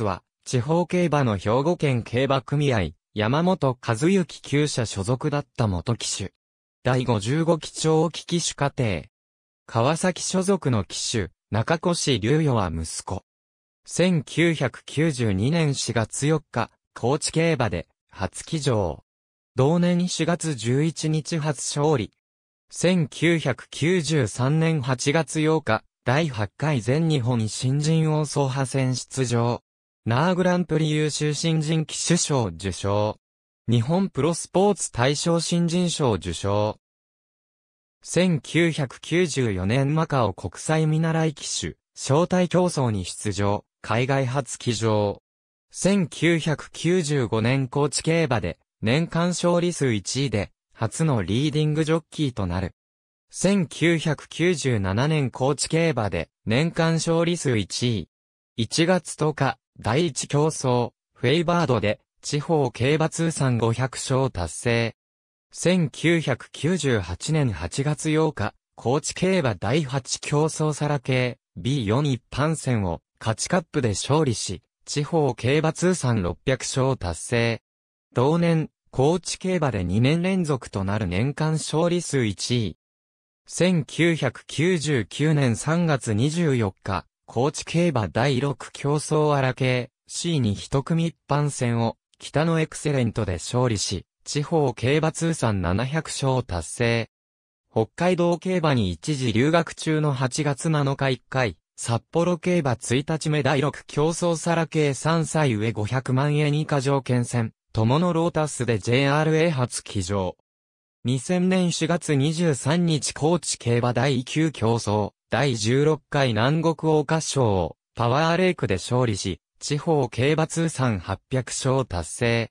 は、地方競馬の兵庫県競馬組合、山本和幸旧社所属だった元騎手。第55期長期騎手家庭。川崎所属の騎手、中越龍与は息子。1992年4月4日、高知競馬で、初騎乗。同年4月11日初勝利。1993年8月8日、第8回全日本新人王総派戦出場。ナーグランプリ優秀新人騎手賞受賞。日本プロスポーツ大賞新人賞受賞。1994年マカオ国際見習い騎手、招待競争に出場、海外初騎乗。1995年高知競馬で、年間勝利数1位で、初のリーディングジョッキーとなる。1997年高知競馬で、年間勝利数1位。1月10日、第一競争、フェイバードで、地方競馬通算500勝達成。1998年8月8日、高知競馬第8競争皿系 B4 一般戦を勝ちカップで勝利し、地方競馬通算600勝達成。同年、高知競馬で2年連続となる年間勝利数1位。1999年3月24日、高知競馬第6競争荒系 C に一組一般戦を北のエクセレントで勝利し、地方競馬通算700勝を達成。北海道競馬に一時留学中の8月7日1回、札幌競馬1日目第6競争ラ系3歳上500万円以下条件戦、友のロータスで JRA 初騎乗。2000年4月23日高知競馬第9競争、第16回南国桜花賞をパワーレイクで勝利し、地方競馬通算800勝達成。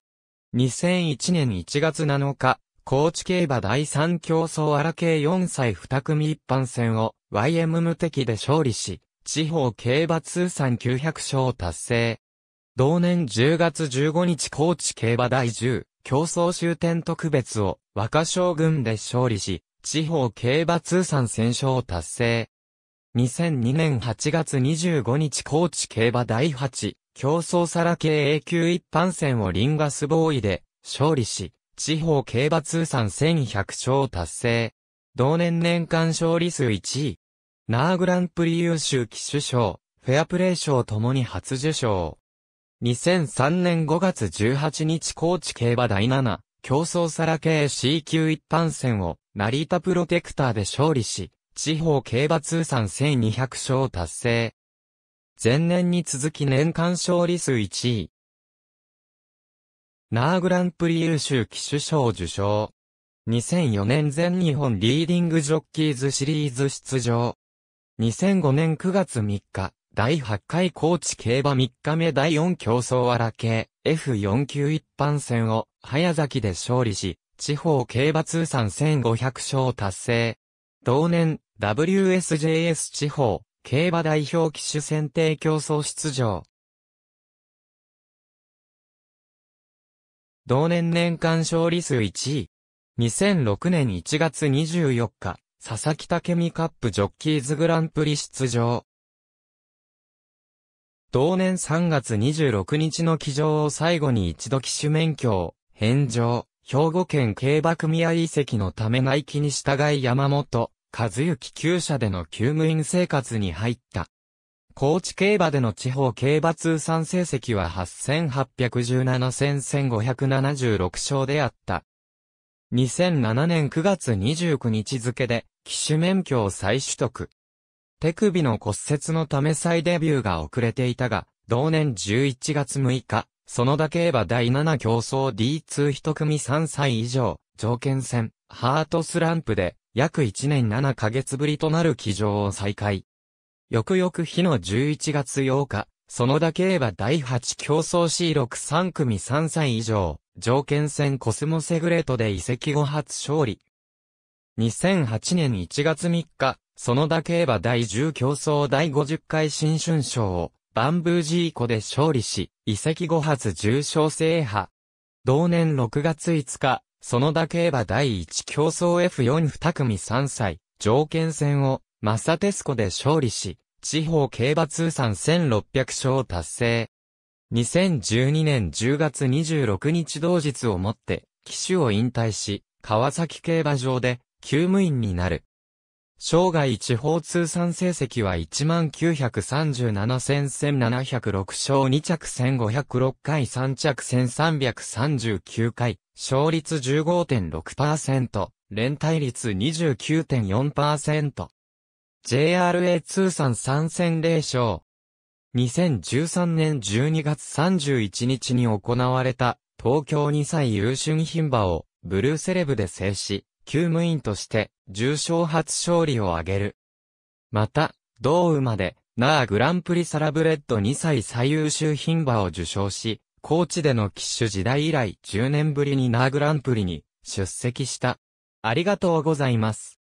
2001年1月7日、高知競馬第3競争荒系4歳2組一般戦を YM 無敵で勝利し、地方競馬通算900勝達成。同年10月15日高知競馬第10競争終点特別を若将軍で勝利し、地方競馬通算1000勝達成。2002年8月25日高知競馬第8競争皿系 A 級一般戦をリンガスボーイで勝利し、地方競馬通算1100勝達成。同年年間勝利数1位。ナーグランプリ優秀騎手賞、フェアプレー賞ともに初受賞。2003年5月18日高知競馬第7競争皿系 C 級一般戦を成田プロテクターで勝利し、地方競馬通算1200勝達成。前年に続き年間勝利数1位。ナーグランプリ優秀騎手賞受賞。2004年全日本リーディングジョッキーズシリーズ出場。2005年9月3日、第8回高知競馬3日目第4競争荒系 F4 級一般戦を早崎で勝利し、地方競馬通算1500勝達成。同年、WSJS 地方、競馬代表騎手選定競争出場。同年年間勝利数1位。2006年1月24日、佐々木武美カップジョッキーズグランプリ出場。同年3月26日の騎乗を最後に一度騎手免許を返上。兵庫県競馬組合遺跡のため内気に従い山本、和幸厩社での厩務員生活に入った。高知競馬での地方競馬通算成績は8817戦1576勝であった。2007年9月29日付で、騎手免許を再取得。手首の骨折のため再デビューが遅れていたが、同年11月6日、そのだけえば第7競争 D2 一組3歳以上、条件戦、ハートスランプで、約1年7ヶ月ぶりとなる騎乗を再開。翌々日の11月8日、そのだけえば第8競争 C6 3組3歳以上、条件戦コスモセグレートで移籍後初勝利。2008年1月3日、そのだけえば第10競争第50回新春賞を、バンブージー湖で勝利し、遺跡5発重賞制覇。同年6月5日、園田競馬第1競争 F4 二組3歳、条件戦を、マサテスコで勝利し、地方競馬通算1600勝達成。2012年10月26日同日をもって、騎手を引退し、川崎競馬場で、休務員になる。生涯地方通算成績は1937戦1706勝2着1506回3着1339回、勝率15.6%、連帯率29.4%。JRA 通算3戦0勝。2013年12月31日に行われた東京2歳優春品馬をブルーセレブで制止。厩務員として、重賞初勝利を挙げる。また、同馬で、ナーグランプリサラブレッド2歳最優秀品馬を受賞し、高知での騎手時代以来10年ぶりにナーグランプリに出席した。ありがとうございます。